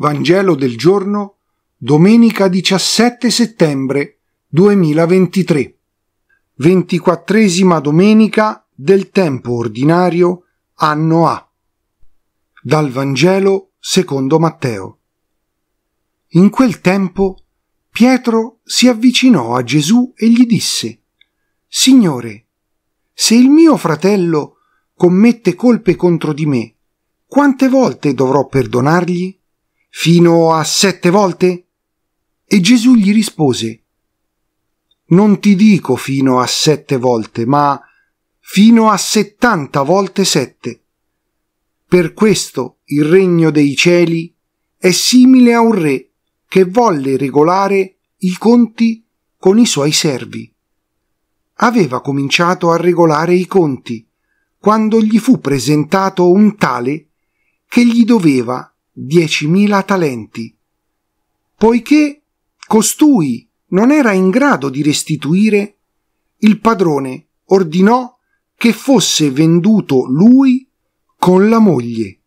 Vangelo del giorno, domenica 17 settembre 2023, ventiquattresima domenica del tempo ordinario, anno A. Dal Vangelo secondo Matteo. In quel tempo Pietro si avvicinò a Gesù e gli disse, Signore, se il mio fratello commette colpe contro di me, quante volte dovrò perdonargli? Fino a sette volte? E Gesù gli rispose, Non ti dico fino a sette volte, ma fino a settanta volte sette. Per questo il regno dei cieli è simile a un re che volle regolare i conti con i suoi servi. Aveva cominciato a regolare i conti quando gli fu presentato un tale che gli doveva diecimila talenti, poiché costui non era in grado di restituire, il padrone ordinò che fosse venduto lui con la moglie,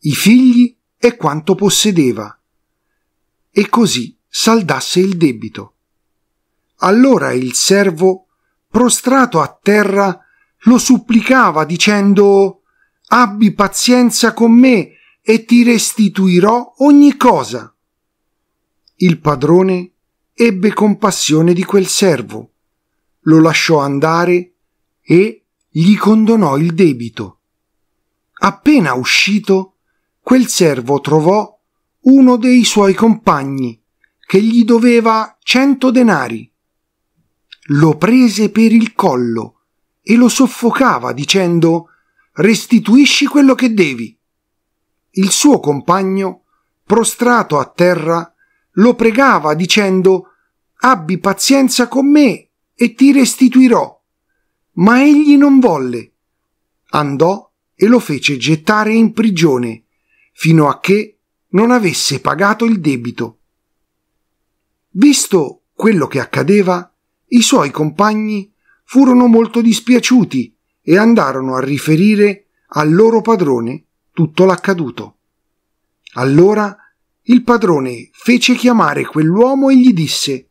i figli e quanto possedeva, e così saldasse il debito. Allora il servo, prostrato a terra, lo supplicava dicendo Abbi pazienza con me e ti restituirò ogni cosa. Il padrone ebbe compassione di quel servo, lo lasciò andare e gli condonò il debito. Appena uscito, quel servo trovò uno dei suoi compagni che gli doveva cento denari. Lo prese per il collo e lo soffocava dicendo restituisci quello che devi il suo compagno, prostrato a terra, lo pregava dicendo Abbi pazienza con me e ti restituirò. Ma egli non volle. Andò e lo fece gettare in prigione, fino a che non avesse pagato il debito. Visto quello che accadeva, i suoi compagni furono molto dispiaciuti e andarono a riferire al loro padrone tutto l'accaduto. Allora il padrone fece chiamare quell'uomo e gli disse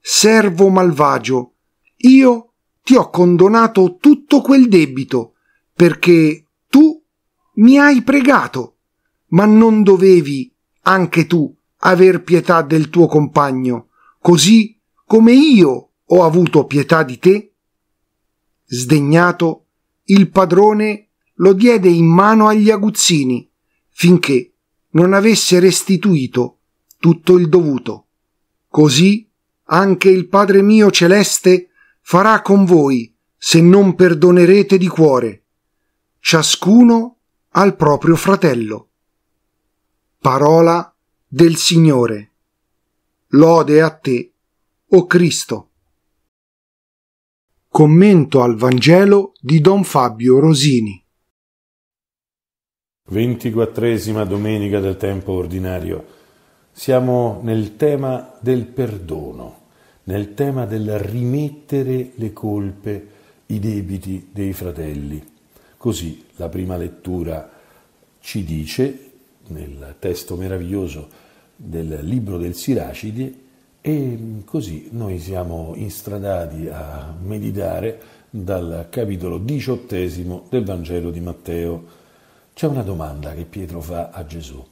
Servo malvagio, io ti ho condonato tutto quel debito, perché tu mi hai pregato, ma non dovevi anche tu aver pietà del tuo compagno, così come io ho avuto pietà di te? Sdegnato, il padrone lo diede in mano agli aguzzini, finché non avesse restituito tutto il dovuto. Così anche il Padre mio celeste farà con voi se non perdonerete di cuore, ciascuno al proprio fratello. Parola del Signore. Lode a te, o Cristo. Commento al Vangelo di Don Fabio Rosini. Ventiquattresima domenica del tempo ordinario. Siamo nel tema del perdono, nel tema del rimettere le colpe, i debiti dei fratelli. Così la prima lettura ci dice, nel testo meraviglioso del libro del Siracide, e così noi siamo instradati a meditare dal capitolo diciottesimo del Vangelo di Matteo c'è una domanda che Pietro fa a Gesù,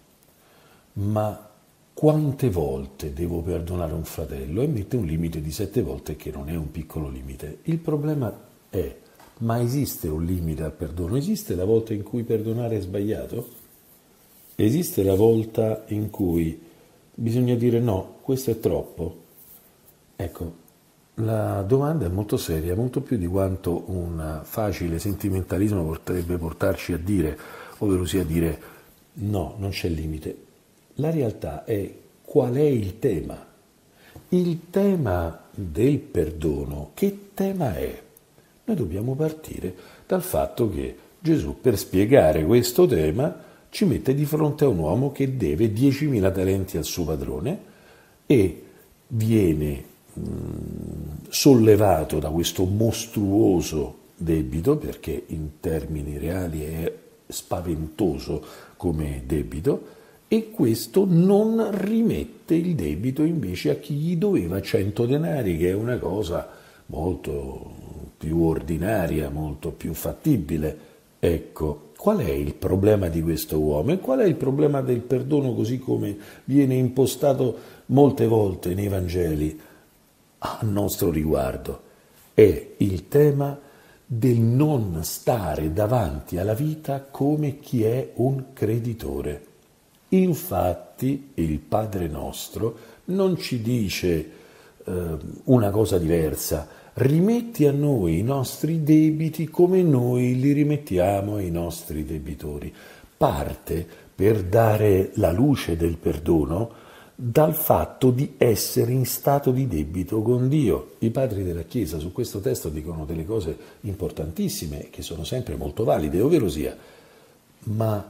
ma quante volte devo perdonare un fratello? E mette un limite di sette volte che non è un piccolo limite. Il problema è, ma esiste un limite al perdono? Esiste la volta in cui perdonare è sbagliato? Esiste la volta in cui bisogna dire no, questo è troppo? Ecco, la domanda è molto seria, molto più di quanto un facile sentimentalismo potrebbe portarci a dire ovvero sia dire no, non c'è limite. La realtà è qual è il tema. Il tema del perdono, che tema è? Noi dobbiamo partire dal fatto che Gesù, per spiegare questo tema, ci mette di fronte a un uomo che deve 10.000 talenti al suo padrone e viene sollevato da questo mostruoso debito, perché in termini reali è spaventoso come debito e questo non rimette il debito invece a chi gli doveva 100 denari, che è una cosa molto più ordinaria, molto più fattibile. Ecco, qual è il problema di questo uomo e qual è il problema del perdono così come viene impostato molte volte nei Vangeli a nostro riguardo? È il tema del non stare davanti alla vita come chi è un creditore. Infatti il Padre nostro non ci dice eh, una cosa diversa, rimetti a noi i nostri debiti come noi li rimettiamo ai nostri debitori. Parte per dare la luce del perdono dal fatto di essere in stato di debito con Dio. I padri della Chiesa su questo testo dicono delle cose importantissime che sono sempre molto valide, ovvero sia, ma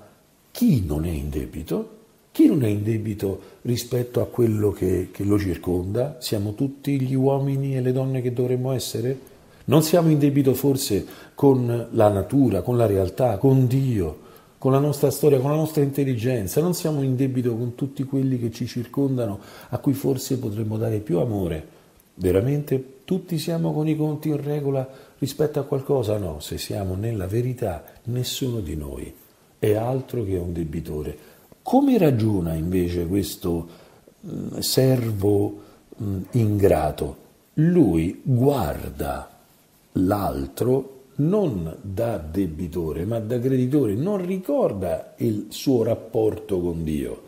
chi non è in debito? Chi non è in debito rispetto a quello che, che lo circonda? Siamo tutti gli uomini e le donne che dovremmo essere? Non siamo in debito forse con la natura, con la realtà, con Dio? con la nostra storia, con la nostra intelligenza, non siamo in debito con tutti quelli che ci circondano, a cui forse potremmo dare più amore. Veramente tutti siamo con i conti in regola rispetto a qualcosa? No, se siamo nella verità, nessuno di noi è altro che un debitore. Come ragiona invece questo mh, mm, servo mh, mm, ingrato? Lui guarda l'altro non da debitore ma da creditore, non ricorda il suo rapporto con Dio,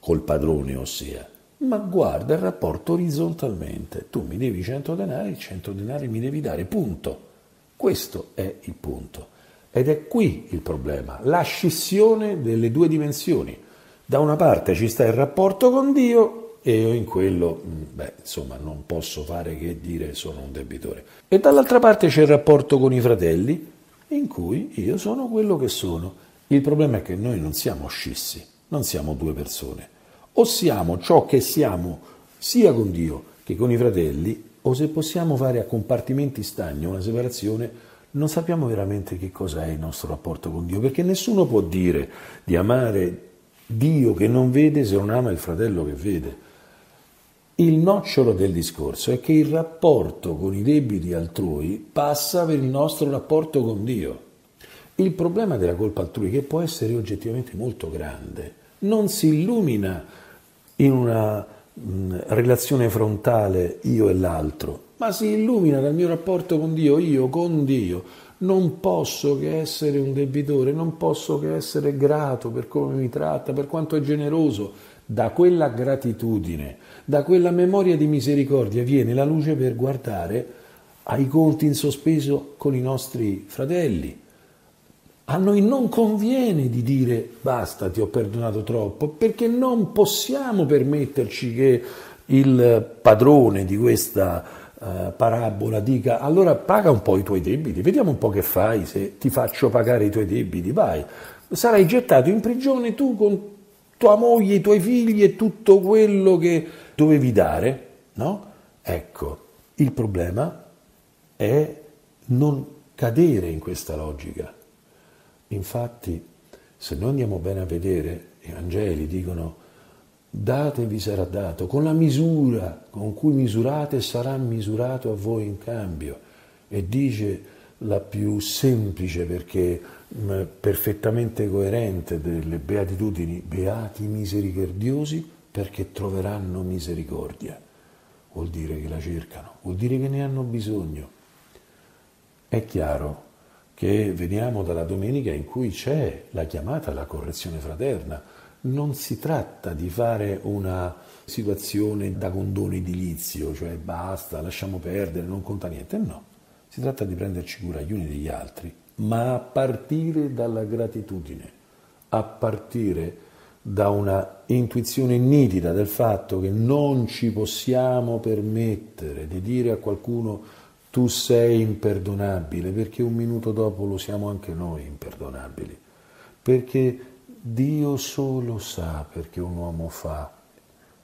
col padrone ossia, ma guarda il rapporto orizzontalmente. Tu mi devi 100 denari, 100 denari mi devi dare, punto. Questo è il punto. Ed è qui il problema, la scissione delle due dimensioni. Da una parte ci sta il rapporto con Dio, e io in quello, mm, beh, insomma, non posso fare che dire sono un debitore. E dall'altra parte c'è il rapporto con i fratelli, in cui io sono quello che sono. Il problema è che noi non siamo scissi, non siamo due persone. O siamo ciò che siamo sia con Dio che con i fratelli, o se possiamo fare a compartimenti stagni una separazione, non sappiamo veramente che cosa è il nostro rapporto con Dio, perché nessuno può dire di amare Dio che non vede se non ama il fratello che vede. Il nocciolo del discorso è che il rapporto con i debiti altrui passa per il nostro rapporto con Dio. Il problema della colpa altrui, che può essere oggettivamente molto grande, non si illumina in una mh, mm, relazione frontale io e l'altro, ma si illumina dal mio rapporto con Dio, io con Dio. Non posso che essere un debitore, non posso che essere grato per come mi tratta, per quanto è generoso da quella gratitudine, da quella memoria di misericordia viene la luce per guardare ai conti in sospeso con i nostri fratelli. A noi non conviene di dire basta, ti ho perdonato troppo, perché non possiamo permetterci che il padrone di questa uh, parabola dica allora paga un po' i tuoi debiti, vediamo un po' che fai se ti faccio pagare i tuoi debiti, vai. Sarai gettato in prigione tu con tua moglie, i tuoi figli e tutto quello che dovevi dare, no? Ecco, il problema è non cadere in questa logica. Infatti, se noi andiamo bene a vedere, i Vangeli dicono date vi sarà dato, con la misura con cui misurate sarà misurato a voi in cambio. E dice la più semplice perché mh, mm, perfettamente coerente delle beatitudini, beati misericordiosi perché troveranno misericordia. Vuol dire che la cercano, vuol dire che ne hanno bisogno. È chiaro che veniamo dalla domenica in cui c'è la chiamata alla correzione fraterna. Non si tratta di fare una situazione da condone edilizio, cioè basta, lasciamo perdere, non conta niente, no si tratta di prenderci cura gli uni degli altri, ma a partire dalla gratitudine, a partire da una intuizione nitida del fatto che non ci possiamo permettere di dire a qualcuno tu sei imperdonabile, perché un minuto dopo lo siamo anche noi imperdonabili, perché Dio solo sa perché un uomo fa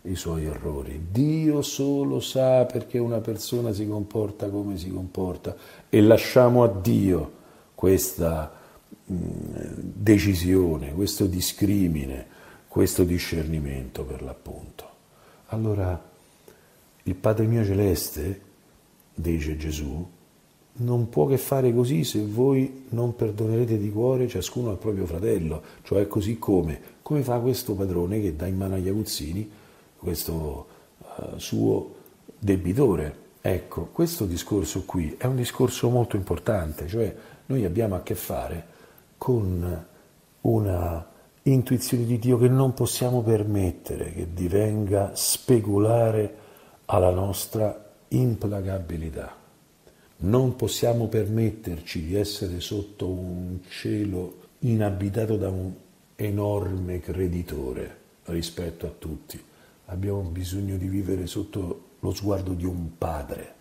i suoi errori. Dio solo sa perché una persona si comporta come si comporta e lasciamo a Dio questa mh, mm, decisione, questo discrimine, questo discernimento per l'appunto. Allora, il Padre mio celeste, dice Gesù, non può che fare così se voi non perdonerete di cuore ciascuno al proprio fratello, cioè così come, come fa questo padrone che dà in mano agli aguzzini questo uh, suo debitore. Ecco, questo discorso qui è un discorso molto importante, cioè noi abbiamo a che fare con una intuizione di Dio che non possiamo permettere che divenga speculare alla nostra implacabilità. Non possiamo permetterci di essere sotto un cielo inabitato da un enorme creditore rispetto a tutti abbiamo bisogno di vivere sotto lo sguardo di un padre,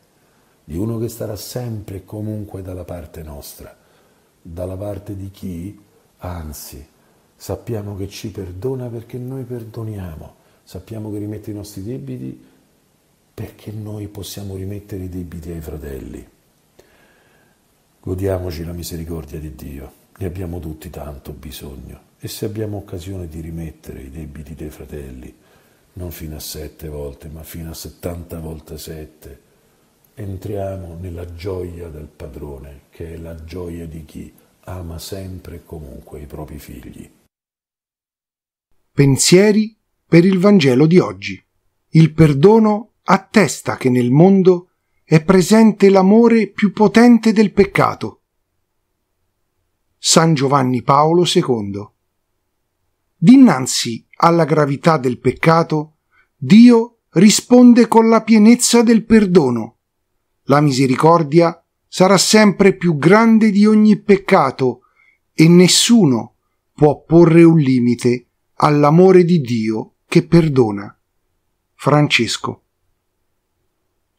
di uno che starà sempre e comunque dalla parte nostra, dalla parte di chi, anzi, sappiamo che ci perdona perché noi perdoniamo, sappiamo che rimette i nostri debiti perché noi possiamo rimettere i debiti ai fratelli. Godiamoci la misericordia di Dio, ne abbiamo tutti tanto bisogno e se abbiamo occasione di rimettere i debiti dei fratelli, non fino a sette volte, ma fino a 70 volte sette. Entriamo nella gioia del padrone, che è la gioia di chi ama sempre e comunque i propri figli. Pensieri per il Vangelo di oggi. Il perdono attesta che nel mondo è presente l'amore più potente del peccato. San Giovanni Paolo II Dinanzi alla gravità del peccato, Dio risponde con la pienezza del perdono. La misericordia sarà sempre più grande di ogni peccato e nessuno può porre un limite all'amore di Dio che perdona. Francesco.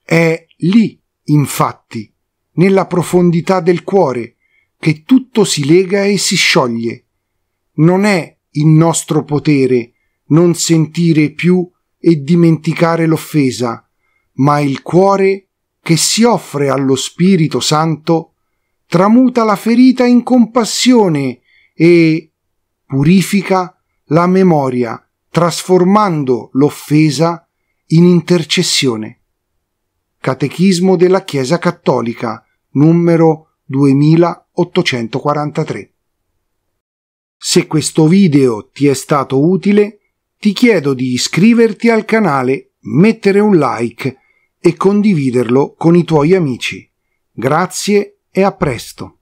È lì, infatti, nella profondità del cuore, che tutto si lega e si scioglie. Non è in nostro potere non sentire più e dimenticare l'offesa, ma il cuore che si offre allo Spirito Santo tramuta la ferita in compassione e purifica la memoria, trasformando l'offesa in intercessione. Catechismo della Chiesa Cattolica, numero 2843. Se questo video ti è stato utile, ti chiedo di iscriverti al canale, mettere un like e condividerlo con i tuoi amici. Grazie e a presto.